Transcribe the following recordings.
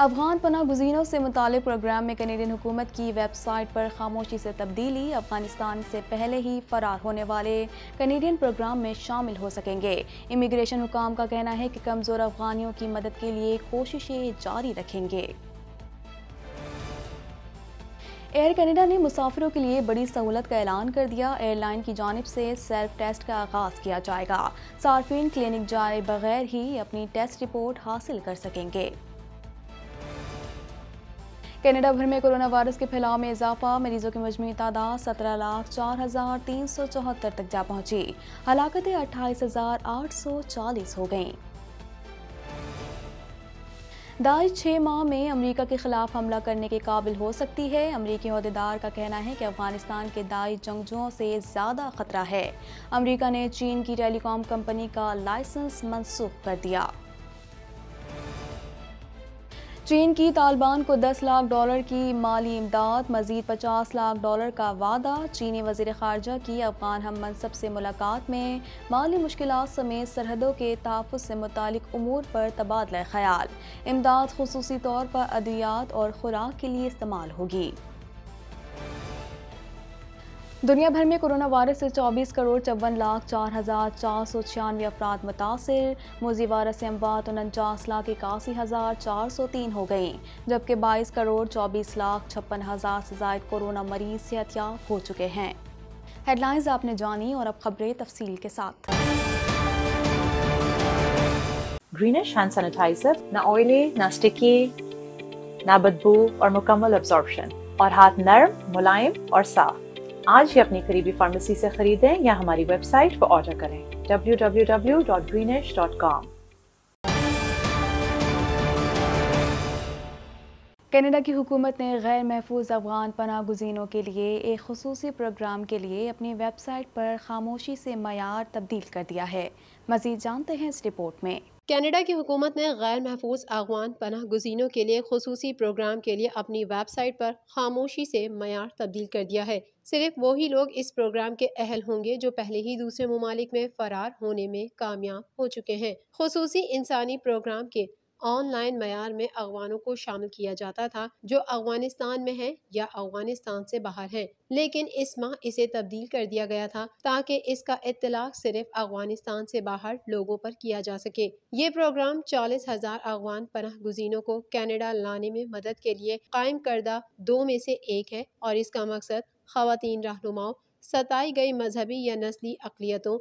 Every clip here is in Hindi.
अफगान पना गुजीनों से मुतल प्रोग्राम में कनेडियन हुकूमत की वेबसाइट पर खामोशी से तब्दीली अफगानिस्तान से पहले ही फरार होने वाले कनेडियन प्रोग्राम में शामिल हो सकेंगे इमिग्रेशन हुकाम का कहना है कि कमज़ोर अफगानियों की मदद के लिए कोशिशें जारी रखेंगे एयर कनाडा ने मुसाफिरों के लिए बड़ी सहूलत का ऐलान कर दिया एयरलाइन की जानब से सेल्फ टेस्ट का आगाज़ किया जाएगा सार्फिन क्लिनिक जाए बगैर ही अपनी टेस्ट रिपोर्ट हासिल कर सकेंगे कनाडा भर में कोरोना वायरस के फैलाव में इजाफा मरीजों की मजमू तादाद सत्रह लाख चार हजार तीन सौ चौहत्तर तक जा पहुंची हलाकतें अट्ठाईस हजार आठ सौ चालीस हो गईं दाइश छः माह में अमेरिका के खिलाफ हमला करने के काबिल हो सकती है अमेरिकी अहदेदार का कहना है कि अफगानिस्तान के दाइश जंगजुओं से ज़्यादा खतरा है अमेरिका ने चीन की टेलीकॉम कंपनी का लाइसेंस मनसूख कर दिया चीन की तालिबान को 10 लाख डॉलर की माली इमदाद मजीद 50 लाख डॉलर का वादा चीनी वजीर खारजा की अफगान हम मनसब से मुलाकात में माली मुश्किल समेत सरहदों के तहफ़ से मुतलिक अमूर पर तबादला ख्याल इमदाद खसूसी तौर पर अद्वियात और खुराक के लिए इस्तेमाल होगी दुनिया भर में कोरोना वायरस से 24 करोड़ चौवन लाख चार हज़ार चार सौ छियानवे अफराद मुतासर मोजी वायरस से अमवात उनचास लाख इक्यासी हज़ार चार सौ तीन हो गई जबकि 22 करोड़ चौबीस लाख छप्पन हज़ार से जायद कोरोना मरीज सेहतियाब हो चुके हैं हेडलाइंस आपने जानी और अब खबरें तफसील के साथ ग्रीनिश हैंड सैनिटाइजर ना ऑयली ना स्टिकी ना बदबू और मुकम्मल अब्जॉर्बशन और हाथ नरम मुलायम और साफ आज ही अपनी करीबी फार्मेसी से खरीदें या हमारी वेबसाइट पर ऑर्डर करें www.greenish.com कनाडा की हुकूमत ने गैर महफूज अफगान पना गुजीनों के लिए एक खसूस प्रोग्राम के लिए अपनी वेबसाइट पर खामोशी से मैार तब्दील कर दिया है मजीद जानते हैं इस रिपोर्ट में कनाडा की हुकूमत ने गैर महफूज अगवान पनाह गुजीनों के लिए खसूसी प्रोग्राम के लिए अपनी वेबसाइट पर खामोशी से मैार तब्दील कर दिया है सिर्फ वही लोग इस प्रोग्राम के अहल होंगे जो पहले ही दूसरे ममालिक में फरार होने में कामयाब हो चुके हैं खसूसी इंसानी प्रोग्राम के ऑनलाइन मैार में अफगानों को शामिल किया जाता था जो अफगानिस्तान में हैं या अफगानिस्तान से बाहर हैं लेकिन इस माह इसे तब्दील कर दिया गया था ताकि इसका इतलाक सिर्फ अफगानिस्तान से बाहर लोगों पर किया जा सके ये प्रोग्राम चालीस हजार अफगान पनह गुजीनों को कैनेडा लाने में मदद के लिए कायम करदा दो में से एक है और इसका मकसद खातन रहनुमाओं सताई गई मजहबी या नस्ली अकलीतों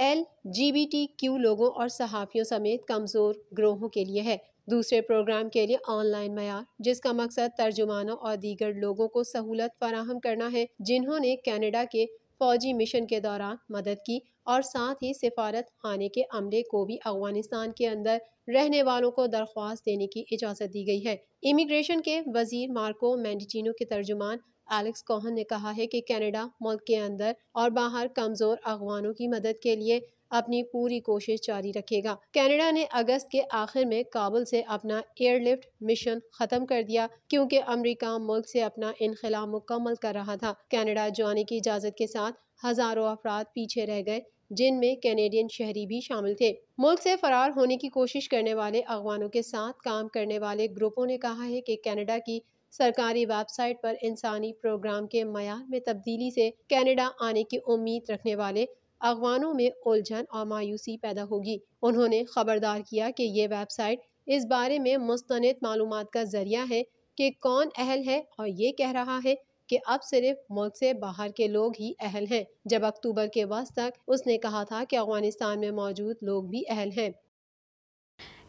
एल लोगों और सहाफ़ियों समेत कमज़ोर ग्रोहों के लिए है दूसरे प्रोग्राम के लिए ऑनलाइन मैार जिसका मकसद तर्जुमानों और दीगर लोगों को सहूलत फराहम करना है जिन्होंने कैनेडा के फौजी मिशन के दौरान मदद की और साथ ही सिफारत खाने के अमले को भी अफगानिस्तान के अंदर रहने वालों को दरख्वास्त देने की इजाज़त दी गई है इमिग्रेशन के वजीर मार्को मैंडिचिनो के तर्जुमान एलेक्स कोहन ने कहा है कि कनाडा मुल्क के अंदर और बाहर कमज़ोर अफगानों की मदद के लिए अपनी पूरी कोशिश जारी रखेगा कनाडा ने अगस्त के आखिर में काबुल से अपना एयरलिफ्ट मिशन ख़त्म कर दिया क्योंकि अमेरिका मुल्क से अपना इनखला मुकम्मल कर रहा था कनाडा जाने की इजाज़त के साथ हज़ारों अफराद पीछे रह गए जिनमें कैनेडियन शहरी भी शामिल थे मुल्क से फरार होने की कोशिश करने वाले अफगानों के साथ काम करने वाले ग्रुपों ने कहा है कि कनाडा की सरकारी वेबसाइट पर इंसानी प्रोग्राम के मैार में तब्दीली से कनाडा आने की उम्मीद रखने वाले अफवानों में उलझन और मायूसी पैदा होगी उन्होंने खबरदार किया कि ये वेबसाइट इस बारे में मुस्तंद मालूम का जरिया है कि कौन अहल है और ये कह रहा है कि अब सिर्फ मुल्क से बाहर के लोग ही अहल हैं जब अक्टूबर के वक्त तक उसने कहा था कि अफगानिस्तान में मौजूद लोग भी अहल हैं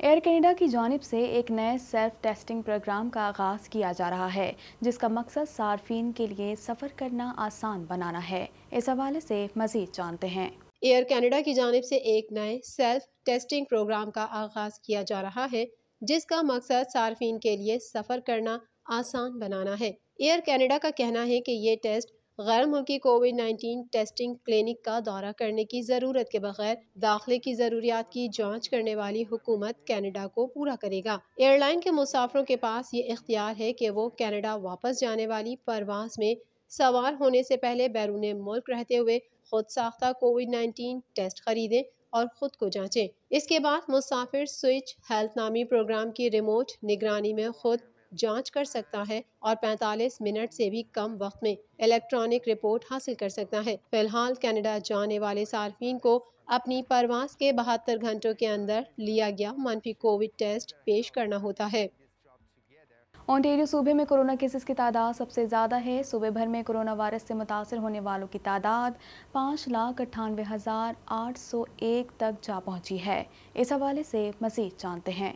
एयर कनाडा की जानब से एक नए सेल्फ टेस्टिंग प्रोग्राम का आगाज़ किया जा रहा है जिसका मकसद सार्फिन के लिए सफ़र करना आसान बनाना है इस हवाले से मज़ीद जानते हैं एयर कनाडा की जानब से एक नए सेल्फ टेस्टिंग प्रोग्राम का आगाज़ किया जा रहा है जिसका मकसद सार्फिन के लिए सफ़र करना आसान बनाना है एयर कनाडा का कहना है कि ये टेस्ट गैर मुल्की कोविड नाइन्टीन टेस्टिंग क्लिनिक का दौरा करने की ज़रूरत के बगैर दाखिले की ज़रूरियात की जाँच करने वाली हुकूमत कैनेडा को पूरा करेगा एयरलाइन के मुसाफरों के पास ये इख्तियार है कि वो कैनेडा वापस जाने वाली परवास में सवार होने से पहले बैरून मुल्क रहते हुए खुद साख्ता कोविड नाइन्टीन टेस्ट खरीदें और ख़ुद को जाँचे इसके बाद मुसाफिर स्विच हेल्थ नामी प्रोग्राम की रिमोट निगरानी में खुद जांच कर सकता है और 45 मिनट से भी कम वक्त में इलेक्ट्रॉनिक रिपोर्ट हासिल कर सकता है फिलहाल कनाडा जाने वाले सार्फिन को अपनी परवास के बहत्तर घंटों के अंदर लिया गया मनफी कोविड टेस्ट पेश करना होता है ऑन्टेरियो सूबे में कोरोना केसेस की तादाद सबसे ज़्यादा है सूबे भर में कोरोना वायरस से मुतासर होने वालों की तादाद पाँच लाख अट्ठानवे हज़ार आठ सौ एक तक जा पहुंची है इस हवाले से मज़ीद जानते हैं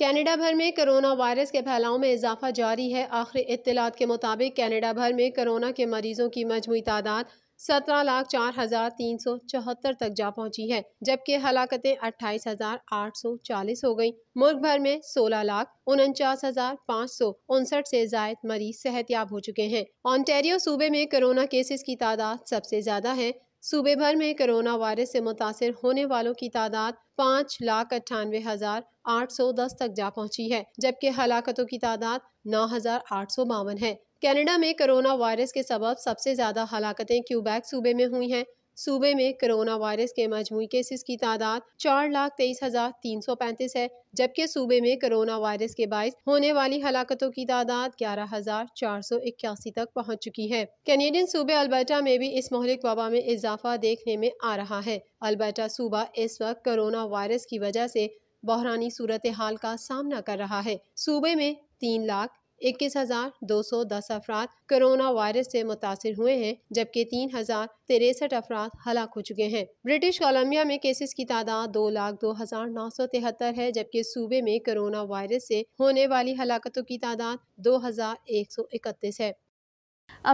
कनाडा भर में कोरोना वायरस के फैलाव में इजाफा जारी है आखिरी इतलात के मुताबिक कनाडा भर में कोरोना के मरीजों की मजमू तादाद सत्रह लाख चार हज़ार तीन सौ चौहत्तर तक जा पहुंची है जबकि हलाकतें अट्ठाईस हज़ार आठ सौ चालीस हो गयी मुल्क भर में सोलह लाख उनचास हजार पाँच सौ उनसठ से जायद मरीज सेहतियाब हो चुके हैं ऑन्टेरियो सूबे में कोरोना केसेस की तादाद सबसे ज्यादा है सूबे भर में कोरोना वायरस से मुतासर होने वालों की तादाद पाँच लाख अट्ठानवे हज़ार आठ सौ दस तक जा पहुँची है जबकि हलाकतों की तादाद नौ हज़ार आठ सौ बावन है कैनेडा में कोरोना वायरस के सबब सबसे ज़्यादा हलाकतें क्यूबैक सूबे में हुई हैं सूबे में कोरोना वायरस के मजमू केसेस की तादाद चार लाख तेईस हजार तीन सौ पैंतीस है जबकि सूबे में कोरोना वायरस के बायस होने वाली हलाकतों की तादाद ग्यारह हजार चार सौ इक्यासी तक पहुँच चुकी है कैनेडियन सूबे अल्बर्टा में भी इस मोहलिक वबा में इजाफा देखने में आ रहा है अल्बर्टा सूबा इस वक्त कोरोना वायरस की वजह से बहरानी सूरत हाल का सामना कर रहा है सूबे में तीन लाख इक्कीस हजार दो सौ दस अफराद कोरोना वायरस से मुतासर हुए हैं जबकि तीन हजार तिरसठ अफराद हलाक हो चुके हैं ब्रिटिश कोलम्बिया में केसेस की तादाद दो लाख दो हजार नौ सौ तिहत्तर है जबकि सूबे में कोरोना वायरस से होने वाली हलाकतों की तादाद दो हजार एक सौ इकतीस है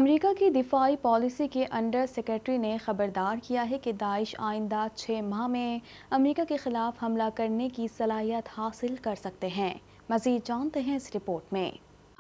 अमेरिका की दिफाई पॉलिसी के अंडर सेक्रेटरी ने खबरदार किया है कि दाइश आइंदा छः माह में अमेरिका के खिलाफ हमला करने की सलाहियत हासिल कर सकते हैं मजीद जानते हैं इस रिपोर्ट में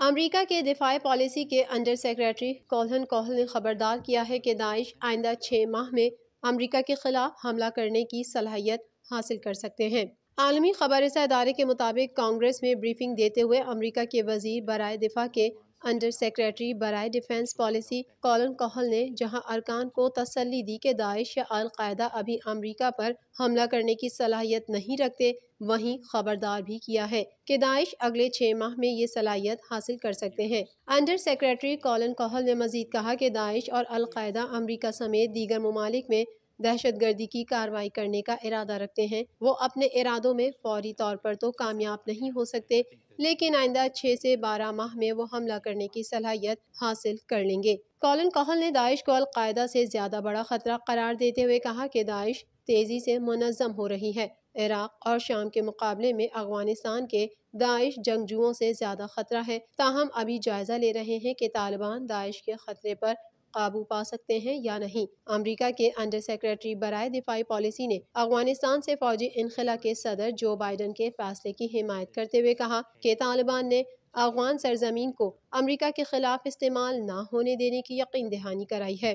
अमेरिका के दिफाई पॉलिसी के अंडर सेक्रेटरी कोल्हन कोहल ने खबरदार किया है कि दाइश आइंदा छः माह में अमेरिका के खिलाफ हमला करने की सलाहियत हासिल कर सकते हैं आलमी खबर अदारे के मुताबिक कांग्रेस में ब्रीफिंग देते हुए अमरीका के वजीर बरए दिफा के अंडर सेक्रेटरी बरए डिफेंस पॉलिसी कॉलन कोहल ने जहां अरकान को तसली दी कि दाइश या अलकायदा अभी अमरीका पर हमला करने की सलाहियत नहीं रखते वहीं खबरदार भी किया है कि दाइश अगले छः माह में ये सलाहियत हासिल कर सकते हैं अंडर सेक्रेटरी कॉलन कोहल ने मजीद कहा कि दाइश और अलकायदा अमरीका समेत दीगर ममालिक में दहशत गर्दी की कार्रवाई करने का इरादा रखते हैं वो अपने इरादों में फौरी तौर पर तो कामयाब नहीं हो सकते लेकिन आइंदा छः से बारह माह में वो हमला करने की सलाहियत हासिल कर लेंगे कॉलन कोहल ने दाइश को अलकायदा से ज्यादा बड़ा खतरा करार देते हुए कहा कि दाइश तेजी से मुनजम हो रही है इराक और शाम के मुकाबले में अफगानिस्तान के दाइश जंगजुओं से ज्यादा खतरा है ताहम अभी जायजा ले रहे हैं कि तालिबान दाइश के खतरे पर काबू पा सकते हैं या नहीं अमरीका के अंडर सेक्रेटरी बरए दिफाई पॉलिसी ने अफगानिस्तान से फौजी इनखला के सदर जो बाइडन के फैसले की हिमायत करते हुए कहा कि तालिबान ने अफगान सरजमीन को अमरीका के खिलाफ इस्तेमाल न होने देने की यकीन दहानी कराई है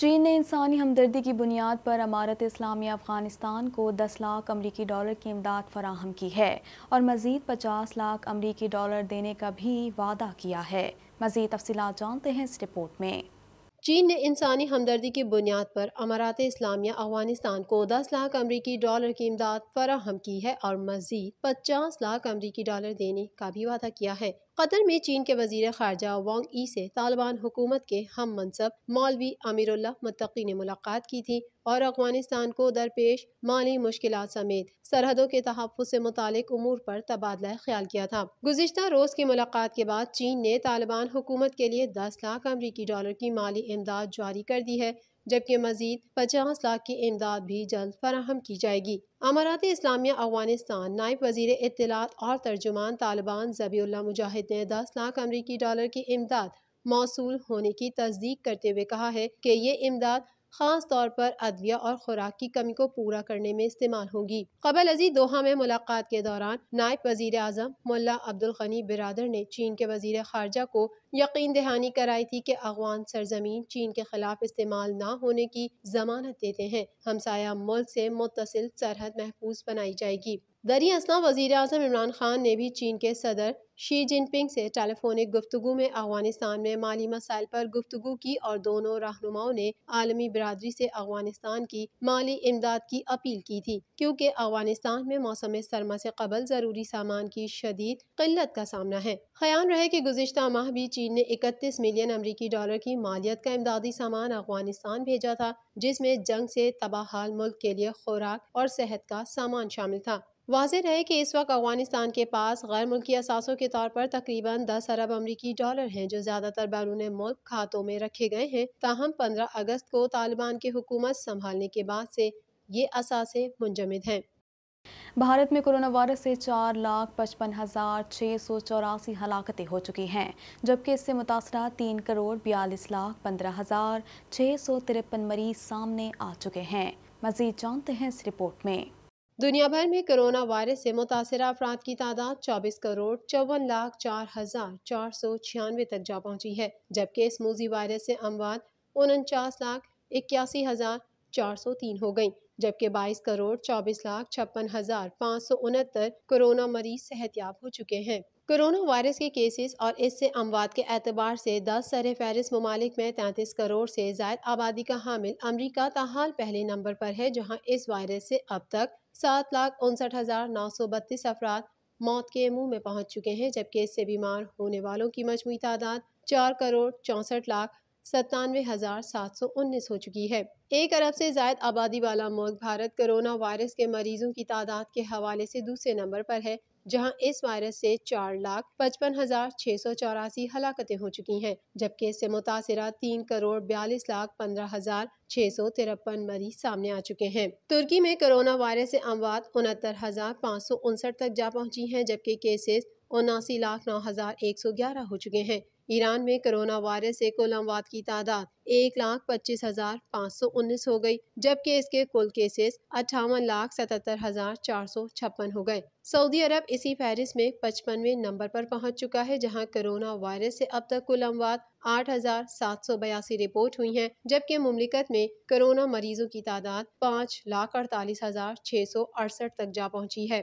चीन ने इंसानी हमदर्दी की बुनियाद पर अमारत इस्लामी अफगानिस्तान को 10 लाख अमरीकी डॉलर की इमदाद फराहम की है और मज़ीद 50 लाख अमरीकी डॉलर देने का भी वादा किया है मजीद तफसी जानते हैं इस रिपोर्ट में चीन ने इंसानी हमदर्दी की बुनियाद पर अमारात इस्लामिया अफगानिस्तान को 10 लाख अमरीकी डॉलर की इमदाद फराहम की है और मजीद 50 लाख अमरीकी डॉलर देने का भी वादा किया है कतर में चीन के वजीर खारजा वांग ई से तालिबान हुकूमत के हम मनसब मौलवी अमीरुल्ला मुतकी ने मुलाकात की थी और अफगानिस्तान को दरपेश माली मुश्किल समेत सरहदों के तहफ़ से मुतल अमूर पर तबादला ख्याल किया था गुजशत रोज़ की मुलाकात के बाद चीन ने तालिबान हुकूमत के लिए दस लाख अमरीकी डॉलर की माली इमदाद जारी कर दी है जबकि मजीद पचास लाख की इमदाद भी जल्द फराहम की जाएगी अमारात इस्लामिया अफगानिस्तान नायब वजीर इतलात और तर्जुमान तालिबान जबी मुजाहिद ने दस लाख अमरीकी डॉलर की इमदाद मौसू होने की तस्दीक करते हुए कहा है कि ये इमदाद खास तौर पर अदविया और खुराक की कमी को पूरा करने में इस्तेमाल होगी कबल अजी दोहा में मुलाकात के दौरान नायब वजीर अजम मुला अब्दुल गनी बिरादर ने चीन के वजीर खारजा को यकीन दहानी कराई थी कि अफगान सरजमीन चीन के खिलाफ इस्तेमाल न होने की जमानत देते हैं हमसाया मुल्क से मुतसिल सरहद महफूज बनाई जाएगी दरी असना वजी अजम इमरान खान ने भी चीन के सदर शी जिनपिंग से टेलीफोनिक गुफ्तु में अफगानिस्तान में माली मसाइल पर गुफ्तु की और दोनों रहनुमाओं ने आलमी बरदरी से अफगानिस्तान की माली इमदाद की अपील की थी क्योंकि अफगानिस्तान में मौसम सरमा से कबल ज़रूरी सामान की शदीद किल्लत का सामना है ख्याल रहे कि गुजशत माह भी चीन ने इकतीस मिलियन अमरीकी डॉलर की मालियत का इमदादी सामान अफगानिस्तान भेजा था जिसमें जंग से तबाहाल मुल्क के लिए खुराक और सेहत का सामान शामिल था वाज रहे कि इस वक्त अफगानिस्तान के पास गैर मुल्की असासों के तौर पर तकरीबन दस अरब अमरीकी डॉलर हैं जो ज़्यादातर बैरून मुल्क खातों में रखे गए हैं ताहम पंद्रह अगस्त को तालिबान की हुकूमत संभालने के बाद से ये असासे मुंजमद हैं भारत में कोरोना वायरस से चार लाख पचपन हज़ार छः सौ चौरासी हलाकतें हो चुकी हैं जबकि इससे मुतासर तीन करोड़ बयालीस लाख पंद्रह हज़ार छः सौ तिरपन मरीज सामने आ चुके हैं मजीद जानते हैं इस रिपोर्ट में दुनिया भर में कोरोना वायरस से मुतासर अफराद की तादाद चौबीस करोड़ चौवन लाख चार हजार चार सौ छियानवे तक जा पहुंची है जबकि इस मूजी वायरस से अमवाद उनचास लाख इक्यासी हजार चार सौ तीन हो गई जबकि 22 करोड़ 24 लाख छप्पन हजार पाँच सौ उनहत्तर कोरोना मरीज सेहतियाब हो चुके हैं कोरोना वायरस के केसेस और इससे अमवाद के एतबार से 10 सर फहरिस्त ममालिक में 33 करोड़ से जायद आबादी का हामिल अमरीका ताहाल पहले नंबर पर है जहां इस वायरस से अब तक सात लाख उनसठ हज़ार नौ सौ बत्तीस अफराद मौत के मुंह में पहुंच चुके हैं जबकि इससे बीमार होने वालों की मजमू तादाद चार करोड़ चौंसठ लाख सत्तानवे हजार सात सौ उन्नीस हो चुकी है एक अरब से जायद आबादी वाला मुल्क भारत कोरोना वायरस के मरीजों की तादाद के हवाले से दूसरे नंबर पर है जहां इस वायरस से चार लाख पचपन हजार छह सौ चौरासी हलाकते हो चुकी हैं जबकि इससे मुतासरा तीन करोड़ बयालीस लाख पंद्रह हजार छह सौ तिरपन मरीज सामने आ चुके हैं तुर्की में कोरोना वायरस से अमवात उनहत्तर हजार पाँच सौ उनसठ तक जा पहुंची हैं जबकि केसेस उनासी लाख नौ हजार एक सौ ग्यारह हो चुके हैं ईरान में कोरोना वायरस से कुल अमवात की तादाद एक लाख पच्चीस हजार पाँच सौ उन्नीस हो गई जबकि इसके कुल केसेस अट्ठावन लाख सतहत्तर हजार चार सौ छप्पन हो गए सऊदी अरब इसी फहरिस्त में पचपनवे नंबर पर पहुंच चुका है जहां कोरोना वायरस से अब तक कुल अमवात आठ हजार सात सौ बयासी रिपोर्ट हुई है जबकि मुमलिकत में कोरोना मरीजों की तादाद पाँच लाख अड़तालीस हजार छः सौ अड़सठ तक जा पहुंची है